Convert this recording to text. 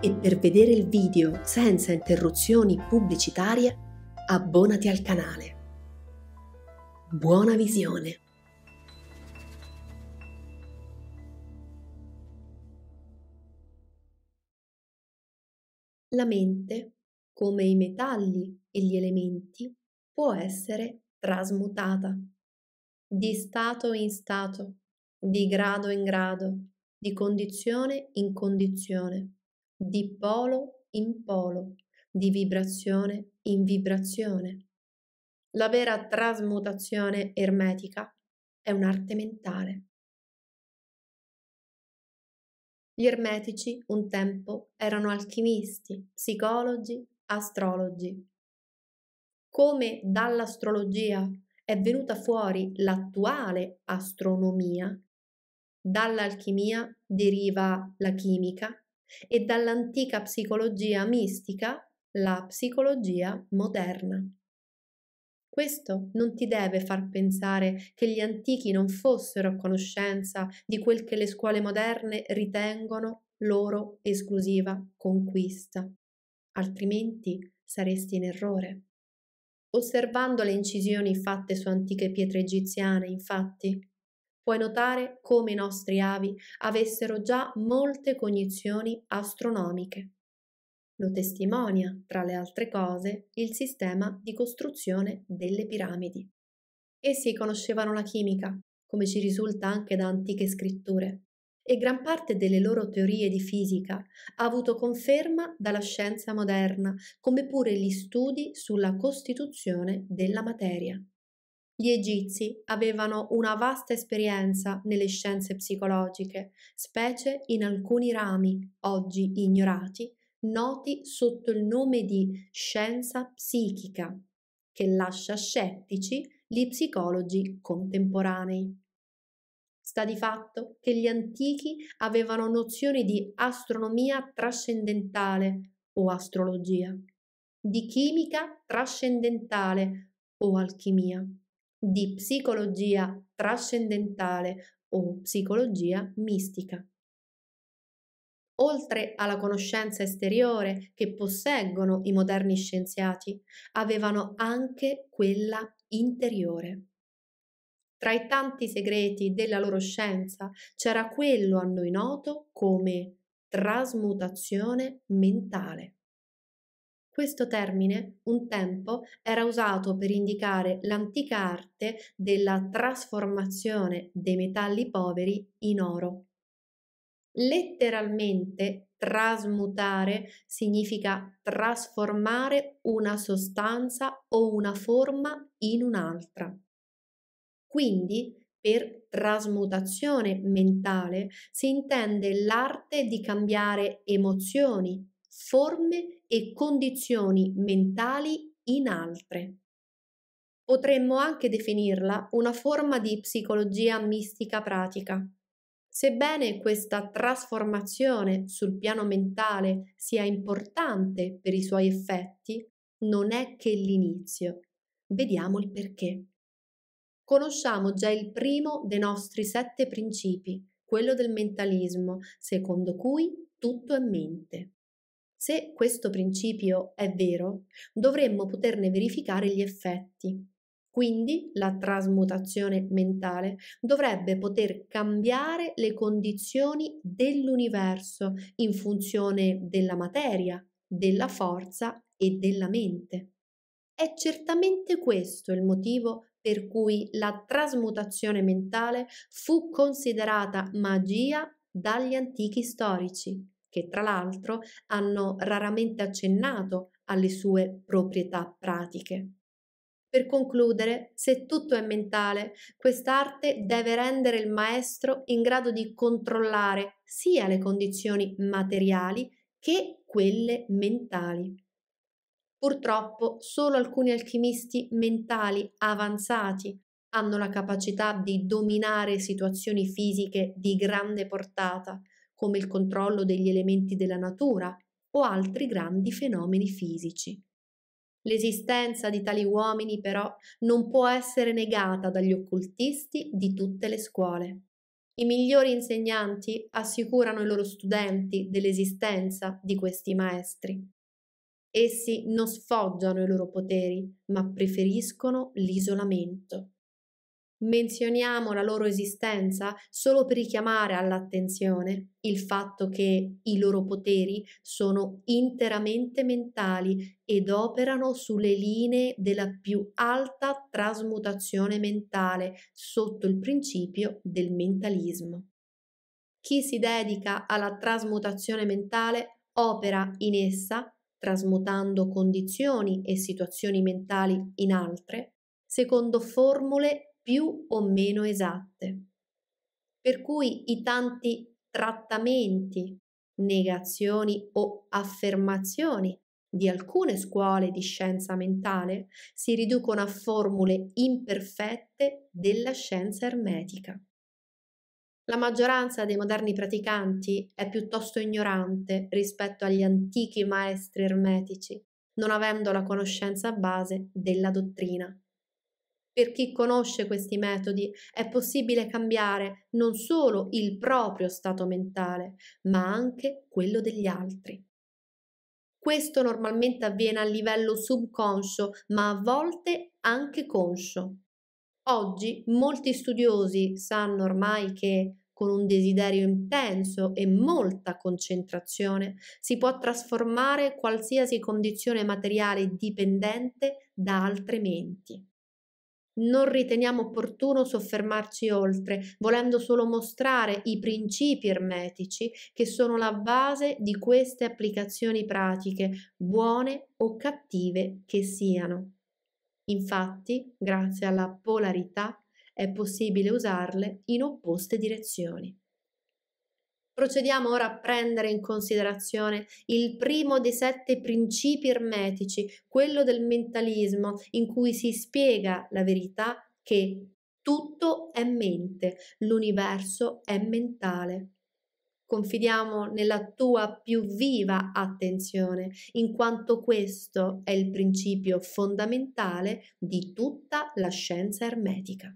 e per vedere il video senza interruzioni pubblicitarie abbonati al canale. Buona visione! La mente, come i metalli e gli elementi, può essere trasmutata di stato in stato, di grado in grado, di condizione in condizione di polo in polo, di vibrazione in vibrazione. La vera trasmutazione ermetica è un'arte mentale. Gli ermetici un tempo erano alchimisti, psicologi, astrologi. Come dall'astrologia è venuta fuori l'attuale astronomia, dall'alchimia deriva la chimica e dall'antica psicologia mistica la psicologia moderna. Questo non ti deve far pensare che gli antichi non fossero a conoscenza di quel che le scuole moderne ritengono loro esclusiva conquista, altrimenti saresti in errore. Osservando le incisioni fatte su antiche pietre egiziane, infatti, puoi notare come i nostri avi avessero già molte cognizioni astronomiche. Lo testimonia, tra le altre cose, il sistema di costruzione delle piramidi. Essi conoscevano la chimica, come ci risulta anche da antiche scritture, e gran parte delle loro teorie di fisica ha avuto conferma dalla scienza moderna, come pure gli studi sulla costituzione della materia. Gli egizi avevano una vasta esperienza nelle scienze psicologiche, specie in alcuni rami, oggi ignorati, noti sotto il nome di scienza psichica, che lascia scettici gli psicologi contemporanei. Sta di fatto che gli antichi avevano nozioni di astronomia trascendentale o astrologia, di chimica trascendentale o alchimia, di psicologia trascendentale o psicologia mistica. Oltre alla conoscenza esteriore che posseggono i moderni scienziati, avevano anche quella interiore. Tra i tanti segreti della loro scienza c'era quello a noi noto come trasmutazione mentale. Questo termine un tempo era usato per indicare l'antica arte della trasformazione dei metalli poveri in oro. Letteralmente trasmutare significa trasformare una sostanza o una forma in un'altra. Quindi, per trasmutazione mentale si intende l'arte di cambiare emozioni, forme e e condizioni mentali in altre. Potremmo anche definirla una forma di psicologia mistica pratica. Sebbene questa trasformazione sul piano mentale sia importante per i suoi effetti, non è che l'inizio. Vediamo il perché. Conosciamo già il primo dei nostri sette principi, quello del mentalismo, secondo cui tutto è mente. Se questo principio è vero, dovremmo poterne verificare gli effetti. Quindi la trasmutazione mentale dovrebbe poter cambiare le condizioni dell'universo in funzione della materia, della forza e della mente. È certamente questo il motivo per cui la trasmutazione mentale fu considerata magia dagli antichi storici che tra l'altro hanno raramente accennato alle sue proprietà pratiche. Per concludere, se tutto è mentale, quest'arte deve rendere il maestro in grado di controllare sia le condizioni materiali che quelle mentali. Purtroppo solo alcuni alchimisti mentali avanzati hanno la capacità di dominare situazioni fisiche di grande portata, come il controllo degli elementi della natura o altri grandi fenomeni fisici. L'esistenza di tali uomini però non può essere negata dagli occultisti di tutte le scuole. I migliori insegnanti assicurano i loro studenti dell'esistenza di questi maestri. Essi non sfoggiano i loro poteri, ma preferiscono l'isolamento. Menzioniamo la loro esistenza solo per richiamare all'attenzione il fatto che i loro poteri sono interamente mentali ed operano sulle linee della più alta trasmutazione mentale sotto il principio del mentalismo. Chi si dedica alla trasmutazione mentale opera in essa, trasmutando condizioni e situazioni mentali in altre, secondo formule più o meno esatte. Per cui i tanti trattamenti, negazioni o affermazioni di alcune scuole di scienza mentale si riducono a formule imperfette della scienza ermetica. La maggioranza dei moderni praticanti è piuttosto ignorante rispetto agli antichi maestri ermetici, non avendo la conoscenza base della dottrina per chi conosce questi metodi è possibile cambiare non solo il proprio stato mentale, ma anche quello degli altri. Questo normalmente avviene a livello subconscio, ma a volte anche conscio. Oggi molti studiosi sanno ormai che con un desiderio intenso e molta concentrazione si può trasformare qualsiasi condizione materiale dipendente da altre menti non riteniamo opportuno soffermarci oltre, volendo solo mostrare i principi ermetici che sono la base di queste applicazioni pratiche, buone o cattive che siano. Infatti, grazie alla polarità, è possibile usarle in opposte direzioni. Procediamo ora a prendere in considerazione il primo dei sette principi ermetici, quello del mentalismo, in cui si spiega la verità che tutto è mente, l'universo è mentale. Confidiamo nella tua più viva attenzione, in quanto questo è il principio fondamentale di tutta la scienza ermetica.